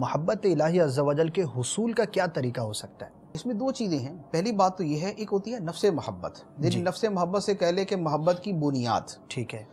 मोहब्बत इलाही अज्जावजल के हसूल का क्या तरीका हो सकता है इसमें दो चीज़ें हैं पहली बात तो यह है एक होती है नफ्स मोहब्बत यानी नफ्स मोहब्बत से कह ले कि मोहब्बत की बुनियाद ठीक है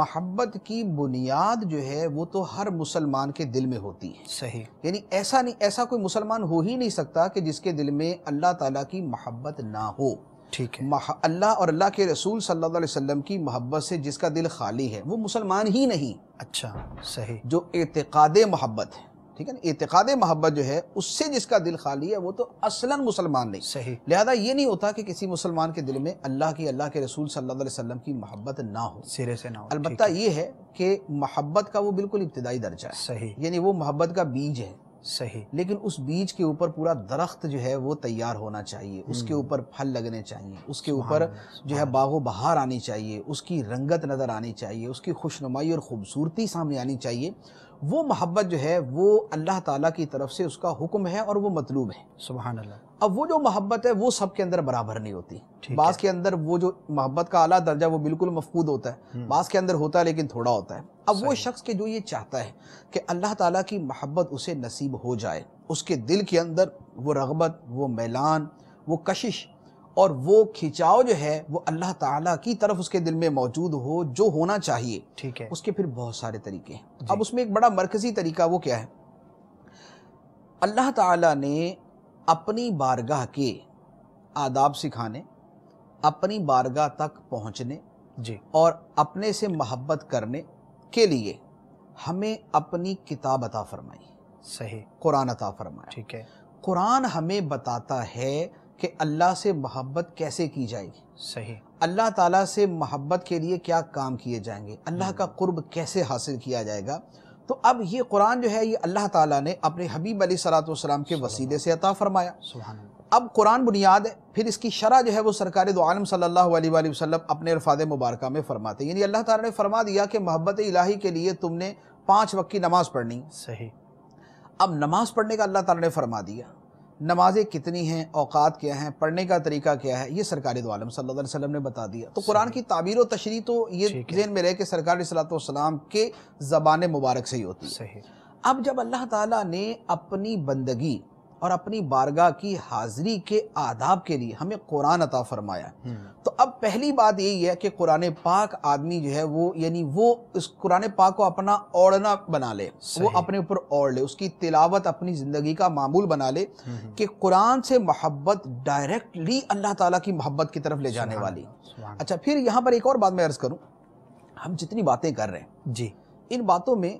मोहब्बत की बुनियाद जो है वो तो हर मुसलमान के दिल में होती है सही यानी ऐसा नहीं ऐसा कोई मुसलमान हो ही नहीं सकता कि जिसके दिल में अल्लाह ताला की मोहब्बत ना हो ठीक है अल्लाह और अल्लाह के रसूल सल्लल्लाहु अलैहि वसल्लम की मोहब्बत से जिसका दिल खाली है वो मुसलमान ही नहीं अच्छा सही जो एतकाद मोहब्बत है ठीक है ना एतकाद मोहब्बत जो है उससे जिसका दिल खाली है वो तो असलन मुसलमान नहीं सही लिहाजा ये नहीं होता कि किसी मुसलमान के दिल में अल्लाह की अल्लाह के रसूल सल्लल्लाहु की मोहब्बत ना हो सिरे से ना हो अलबत्ता ये है कि मोहब्बत का वो बिल्कुल इब्तदाई दर्जा है सही यानी वो मोहब्बत का बीज है सही लेकिन उस बीज के ऊपर पूरा दरख्त जो है वो तैयार होना चाहिए उसके हम्म। ऊपर फल लगने चाहिए उसके ऊपर जो है बागो बहार आनी चाहिए उसकी रंगत नज़र आनी चाहिए उसकी खुशनुमाई और खूबसूरती सामने आनी चाहिए वो मोहब्बत जो है वो अल्लाह ताला की तरफ से उसका हुक्म है और वो मतलूब है सुबह अब वो जो मोहब्बत है वो सब के अंदर बराबर नहीं होती बास के अंदर वो जो मोहब्बत का आला दर्जा वो बिल्कुल मफकूद होता है हम्म। बास के अंदर होता है लेकिन थोड़ा होता है अब वो शख्स के जो ये चाहता है कि अल्लाह ताला की मोहब्बत उसे नसीब हो जाए उसके दिल के अंदर वो रगबत वो मैलान वो कशिश और वो खिंचाव जो है वो अल्लाह ताला की तरफ उसके दिल में मौजूद हो जो होना चाहिए ठीक है उसके फिर बहुत सारे तरीके हैं अब उसमें एक बड़ा मरकजी तरीका वो क्या है अल्लाह ताला ने अपनी बारगाह के आदाब सिखाने अपनी बारगाह तक पहुंचने जी और अपने से मोहब्बत करने के लिए हमें अपनी किताब अता फरमाई सही कुरान अता फरमाया ठीक है कुरान हमें बताता है कि अल्लाह से मोहब्बत कैसे की जाएगी सही अल्लाह ताला से मोहब्बत के लिए क्या काम किए जाएंगे अल्लाह हम्म। का कुर्ब कैसे हासिल किया जाएगा तो अब ये कुरान जो है ये अल्लाह ताला ने अपने हबीब अली सलाम के वसीले से अता फरमाया अब कुरान बुनियाद है फिर इसकी शरह जो है वो सरकार दो आलम सल्लल्लाहु अलैहि वसल्लम अपने अरफाद मुबारक में फरमाते यानी अल्लाह ताला ने फरमा दिया कि मोहब्बत इलाही के लिए तुमने पाँच वक्त की नमाज़ पढ़नी सही अब नमाज़ पढ़ने का अल्लाह ताला ने फरमा दिया नमाजें कितनी हैं औकात क्या हैं पढ़ने का तरीका क्या है ये सरकारी आलम सल्लल्लाहु अलैहि वसल्लम ने बता दिया तो कुरान की ताबीर व तशरी तो ये जहन में रहे कि सरकारी सलाम के ज़बान मुबारक से ही होती है अब जब अल्लाह ताला ने अपनी बंदगी और अपनी बारगाह की हाजिरी के आदाब के लिए हमें कुरान अता फरमाया हम्म। तो अब पहली बात यही है कि कुरान पाक आदमी जो है वो यानी वो इस कुरान पाक को अपना ओढ़ना बना ले वो अपने ऊपर ओढ़ ले उसकी तिलावत अपनी ज़िंदगी का मामूल बना ले हम्म। कि कुरान से मोहब्बत डायरेक्टली अल्लाह ताला की मोहब्बत की तरफ ले जाने वाली अच्छा फिर यहाँ पर एक और बात मैं अर्ज़ करूँ हम जितनी बातें कर रहे हैं जी इन बातों में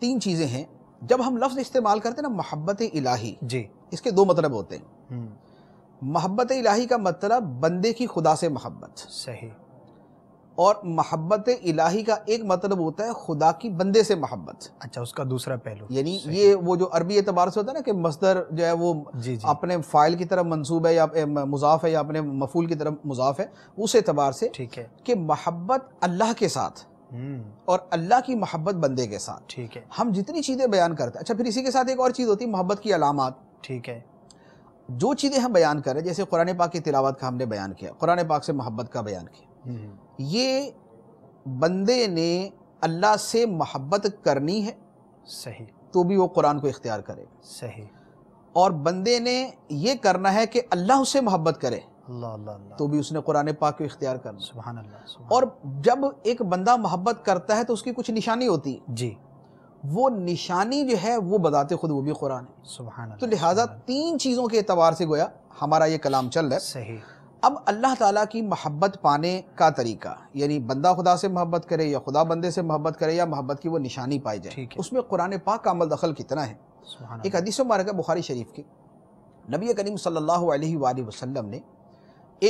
तीन चीज़ें हैं जब हम लफ्ज़ इस्तेमाल करते हैं ना मोहब्बत इलाही जी इसके दो मतलब होते हैं हम्म। मोहब्बत इलाही का मतलब बंदे की खुदा से मोहब्बत सही और मोहब्बत इलाही का एक मतलब होता है खुदा की बंदे से मोहब्बत अच्छा उसका दूसरा पहलू यानी ये वो जो अरबी एतबार से होता है ना कि मसदर जो है वो जी जी। अपने फाइल की तरफ मंसूब है या मुजाफ है या अपने मफूल की तरफ मुजाफ है उस एतबार से ठीक है कि मोहब्बत अल्लाह के साथ हम्म। और अल्लाह की मोहब्बत बंदे के साथ ठीक है हम जितनी चीज़ें बयान करते हैं अच्छा फिर इसी के साथ एक और चीज़ होती है मोहब्बत की अलामत ठीक है जो चीज़ें हम बयान कर रहे हैं जैसे कुरान पाक की तिलावत का हमने बयान किया कुरान पाक से मोहब्बत का बयान किया हम्म। ये बंदे ने अल्लाह से मोहब्बत करनी है सही तो भी वो कुरान को इख्तियार करे सही और बंदे ने ये करना है कि अल्लाह उससे मोहब्बत करे Allah, Allah. तो भी उसने कुरान पाक को इख्तियार करना सुबह और जब एक बंदा मोहब्बत करता है तो उसकी कुछ निशानी होती है जी वो निशानी जो है वो बताते खुद वो भी कुरान है सुबह तो लिहाजा तीन चीज़ों के अतबार से गोया हमारा ये कलाम चल रहा है सही अब अल्लाह ताला की महब्बत पाने का तरीका यानी बंदा खुदा से मोहब्बत करे या खुदा बंदे से मोहब्बत करे या मोहब्बत की वो निशानी पाई जाए उसमें कुरान पाक का अमल दखल कितना है एक हदीस मारक है बुखारी शरीफ की नबी करीम सल्लल्लाहु अलैहि वसल्लम ने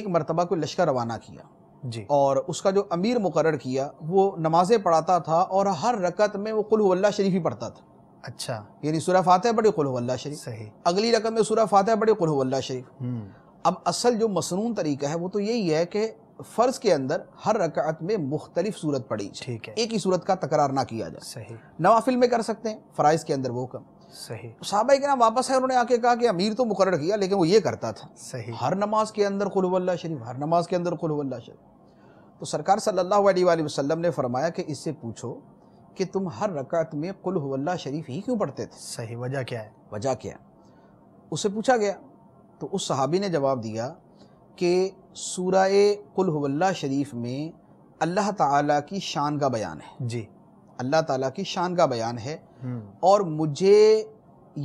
एक मरतबा को लश्कर रवाना किया जी और उसका जो अमीर मुकर किया वो नमाजें पढ़ाता था और हर रकत में वो कुल्ला शरीफ ही पढ़ता था अच्छा यानी सूर्य फातह बड़ी कुल्ला शरीफ सही अगली रकत में सूर्य फातह बड़ी कुल्ला शरीफ हम्म। अब असल जो मसनून तरीका है वो तो यही है कि फ़र्ज़ के अंदर हर रकत में मुख्तलिफ सूरत पड़ी ठीक है एक ही सूरत का तकरार ना किया जाए सही नवाफिल में कर सकते हैं फ़राइज़ के अंदर वो कम सही साहबा के नाम वापस है उन्होंने आके कहा कि अमीर तो मुकर किया लेकिन वो ये करता था सही हर नमाज के अंदर कुल्ला शरीफ हर नमाज के अंदर कुल्ला शरीफ तो सरकार सल्लल्लाहु अलैहि वसल्लम ने फरमाया कि इससे पूछो कि तुम हर रकात में कुल हुवल्ला शरीफ ही क्यों पढ़ते थे सही वजह क्या है वजह क्या है पूछा गया तो उस सहाबी ने जवाब दिया कि सूरा कुल हुवल्ला शरीफ में अल्लाह ताला की शान का बयान है जी अल्लाह ताला की शान का बयान है हम्म। और मुझे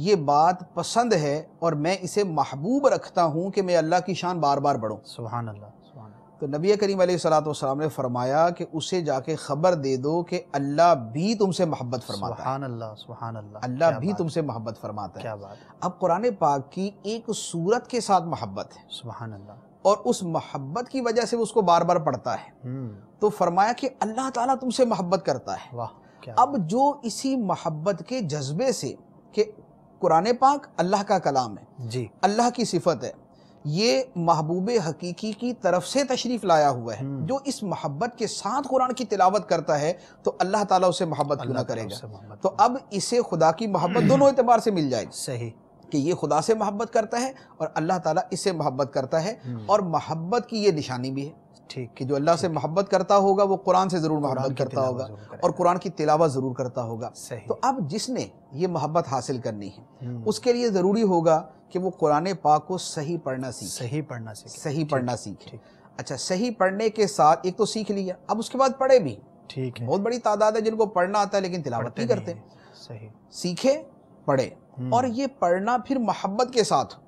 ये बात पसंद है और मैं इसे महबूब रखता हूँ कि मैं अल्लाह की शान बार बार पढ़ूँ सुबहान अल्लाह तो नबी करीम सलाम ने फरमाया कि उसे जाके ख़बर दे दो कि अल्लाह भी तुमसे मोहब्बत फरमाता है अल्लाह अल्लाह भी तुमसे मोहब्बत फरमाता है क्या बात अब कुरान पाक की एक सूरत के साथ मोहब्बत है सुभान अल्लाह और उस मोहब्बत की वजह से वो उसको बार बार पढ़ता है हम्म। तो फरमाया कि अल्लाह ताला तुमसे मोहब्बत करता है वाह अब जो इसी मोहब्बत के जज्बे से कि कुरान पाक अल्लाह का कलाम है जी अल्लाह की सिफत है ये महबूब हकीकी की तरफ से तशरीफ़ लाया हुआ है हम्म। जो इस मोहब्बत के साथ कुरान की तिलावत करता है तो अल्लाह ताला उसे मोहब्बत क्यों ना करेगा तो अब इसे खुदा की मोहब्बत दोनों हम्म। एतबार से मिल जाएगी सही कि ये खुदा से मोहब्बत करता है और अल्लाह ताला इससे मोहब्बत करता है हम्म। और मोहब्बत की ये निशानी भी है ठीक कि जो अल्लाह से मोहब्बत करता होगा वो कुरान से ज़रूर मोहब्बत करता होगा और कुरान की तिलावा ज़रूर करता होगा तो अब जिसने ये मोहब्बत हासिल करनी है हम्म। उसके लिए ज़रूरी होगा कि वो कुरान पाक को सही पढ़ना सीखे सही पढ़ना सीखे सही पढ़ना सीखे अच्छा सही पढ़ने के साथ एक तो सीख लिया अब उसके बाद पढ़े भी ठीक है बहुत बड़ी तादाद है जिनको पढ़ना आता है लेकिन तिलावत नहीं करते सही सीखे पढ़े हम्म। और ये पढ़ना फिर मोहब्बत के साथ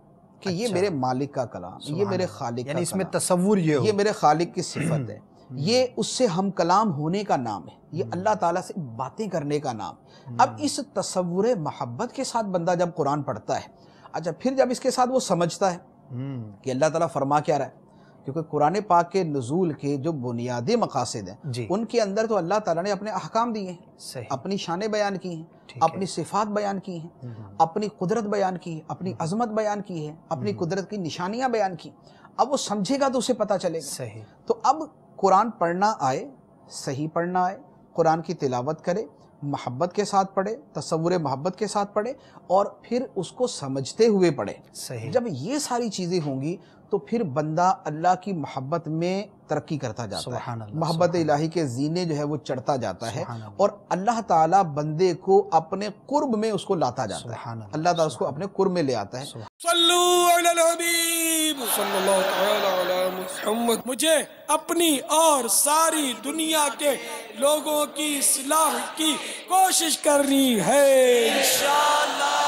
कि अच्छा। ये मेरे मालिक का कलाम ये मेरे खालिक यानी इसमें तस्वुर ये ये मेरे खालिक की सिफत है हम्म। ये उससे हम कलाम होने का नाम है ये हम्म। अल्लाह ताला से बातें करने का नाम अब हम्म। इस तस्वुर मोहब्बत के साथ बंदा जब कुरान पढ़ता है अच्छा फिर जब इसके साथ वो समझता है कि अल्लाह ताला फरमा क्या रहा है क्योंकि कुरान पाक के नजूल के जो बुनियादी मकासद हैं उनके अंदर तो अल्लाह ताला ने अपने अहकाम दिए हैं अपनी शान बयान की हैं अपनी सिफात बयान की हैं हम्म, हम्म। अपनी कुदरत बयान की है अपनी हम्म। अजमत बयान की है अपनी कुदरत की निशानियां बयान की अब वो समझेगा तो उसे पता चलेगा सही तो अब कुरान पढ़ना आए सही पढ़ना आए कुरान की तिलावत करे मोहब्बत के साथ पढ़े तस्वुर मोहब्बत के साथ पढ़े और फिर उसको समझते हुए पढ़े सही जब ये सारी चीज़ें होंगी तो फिर बंदा अल्लाह की मोहब्बत में तरक्की करता जाता है मोहब्बत इलाही के जीने जो है वो चढ़ता जाता है और अल्लाह ताला बंदे को अपने कुर्ब में उसको लाता जाता है अल्लाह ताला उसको अपने कुर्ब में ले आता है मुझे अपनी और सारी दुनिया के लोगों की सलाह की कोशिश करनी है इंशाल्लाह